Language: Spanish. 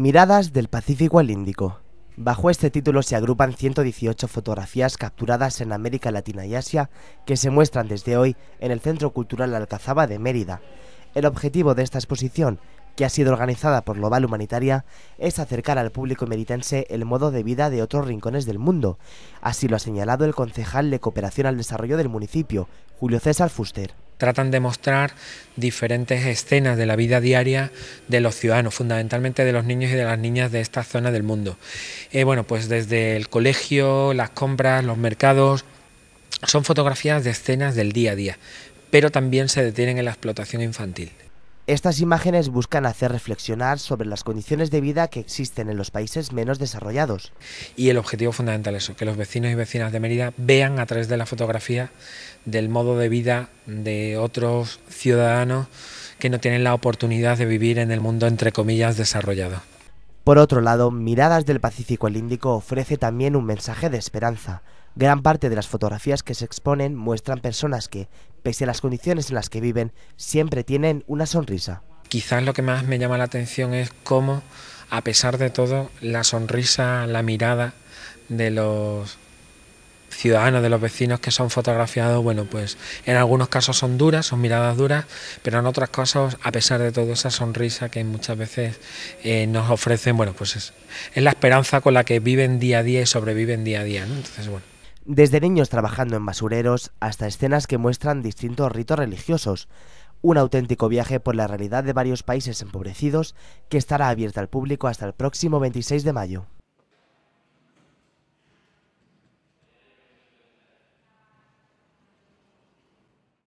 Miradas del Pacífico al Índico. Bajo este título se agrupan 118 fotografías capturadas en América Latina y Asia que se muestran desde hoy en el Centro Cultural Alcazaba de Mérida. El objetivo de esta exposición, que ha sido organizada por Global Humanitaria, es acercar al público meritense el modo de vida de otros rincones del mundo. Así lo ha señalado el concejal de Cooperación al Desarrollo del municipio, Julio César Fuster tratan de mostrar diferentes escenas de la vida diaria de los ciudadanos, fundamentalmente de los niños y de las niñas de esta zona del mundo. Eh, bueno, pues desde el colegio, las compras, los mercados, son fotografías de escenas del día a día, pero también se detienen en la explotación infantil. Estas imágenes buscan hacer reflexionar sobre las condiciones de vida que existen en los países menos desarrollados. Y el objetivo fundamental es que los vecinos y vecinas de Mérida vean a través de la fotografía del modo de vida de otros ciudadanos que no tienen la oportunidad de vivir en el mundo entre comillas desarrollado. Por otro lado, Miradas del Pacífico el Índico ofrece también un mensaje de esperanza. Gran parte de las fotografías que se exponen muestran personas que, pese a las condiciones en las que viven, siempre tienen una sonrisa. Quizás lo que más me llama la atención es cómo, a pesar de todo, la sonrisa, la mirada de los ciudadanos, de los vecinos que son fotografiados, bueno, pues en algunos casos son duras, son miradas duras, pero en otras cosas, a pesar de todo, esa sonrisa que muchas veces eh, nos ofrecen, bueno, pues es, es, la esperanza con la que viven día a día y sobreviven día a día, Entonces, bueno. Desde niños trabajando en basureros hasta escenas que muestran distintos ritos religiosos, un auténtico viaje por la realidad de varios países empobrecidos que estará abierta al público hasta el próximo 26 de mayo.